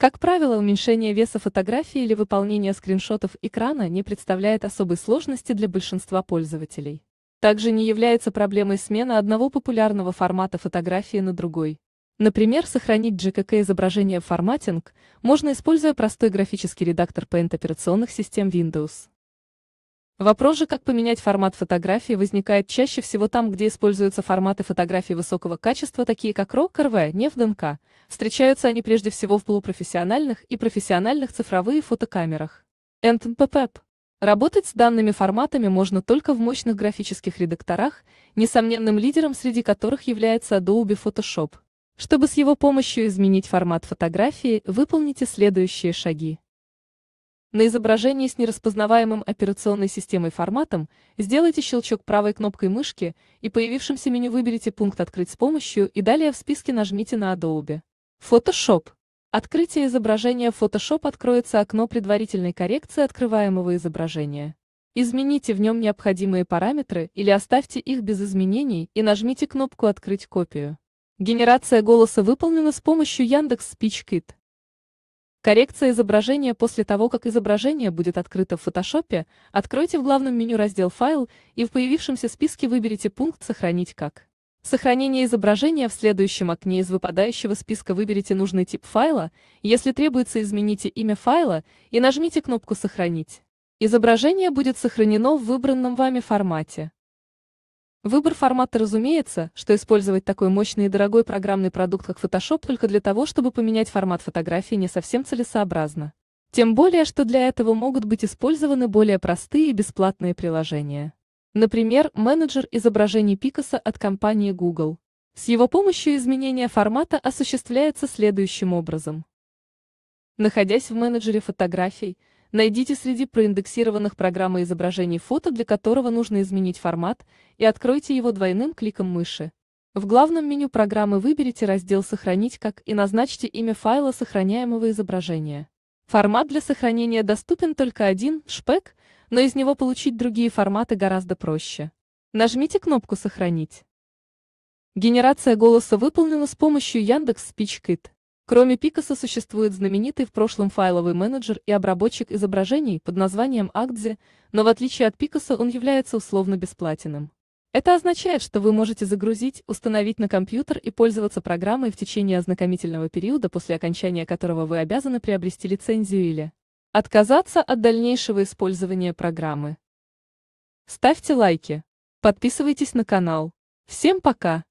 Как правило, уменьшение веса фотографии или выполнение скриншотов экрана не представляет особой сложности для большинства пользователей. Также не является проблемой смена одного популярного формата фотографии на другой. Например, сохранить GKK изображение в форматинг можно, используя простой графический редактор Paint операционных систем Windows. Вопрос же, как поменять формат фотографии, возникает чаще всего там, где используются форматы фотографий высокого качества, такие как RAW, RV, NEF, DNK. Встречаются они прежде всего в полупрофессиональных и профессиональных цифровые фотокамерах. NTPPEP. Работать с данными форматами можно только в мощных графических редакторах, несомненным лидером среди которых является Adobe Photoshop. Чтобы с его помощью изменить формат фотографии, выполните следующие шаги. На изображение с нераспознаваемым операционной системой форматом сделайте щелчок правой кнопкой мышки и появившемся меню выберите пункт «Открыть с помощью» и далее в списке нажмите на Adobe. Photoshop. Открытие изображения в Photoshop откроется окно предварительной коррекции открываемого изображения. Измените в нем необходимые параметры или оставьте их без изменений и нажмите кнопку «Открыть копию». Генерация голоса выполнена с помощью Яндекс Speech Коррекция изображения после того, как изображение будет открыто в Photoshop, откройте в главном меню раздел «Файл» и в появившемся списке выберите пункт «Сохранить как». Сохранение изображения в следующем окне из выпадающего списка выберите нужный тип файла, если требуется измените имя файла и нажмите кнопку «Сохранить». Изображение будет сохранено в выбранном вами формате. Выбор формата разумеется, что использовать такой мощный и дорогой программный продукт, как Photoshop, только для того, чтобы поменять формат фотографии, не совсем целесообразно. Тем более, что для этого могут быть использованы более простые и бесплатные приложения. Например, менеджер изображений Пикаса от компании Google. С его помощью изменение формата осуществляется следующим образом. Находясь в менеджере фотографий, Найдите среди проиндексированных программы изображений фото, для которого нужно изменить формат, и откройте его двойным кликом мыши. В главном меню программы выберите раздел «Сохранить как» и назначьте имя файла сохраняемого изображения. Формат для сохранения доступен только один, шпек, но из него получить другие форматы гораздо проще. Нажмите кнопку «Сохранить». Генерация голоса выполнена с помощью Яндекс Speech Кроме Пикаса существует знаменитый в прошлом файловый менеджер и обработчик изображений под названием Акдзи, но в отличие от Пикаса он является условно бесплатным. Это означает, что вы можете загрузить, установить на компьютер и пользоваться программой в течение ознакомительного периода, после окончания которого вы обязаны приобрести лицензию или отказаться от дальнейшего использования программы. Ставьте лайки. Подписывайтесь на канал. Всем пока!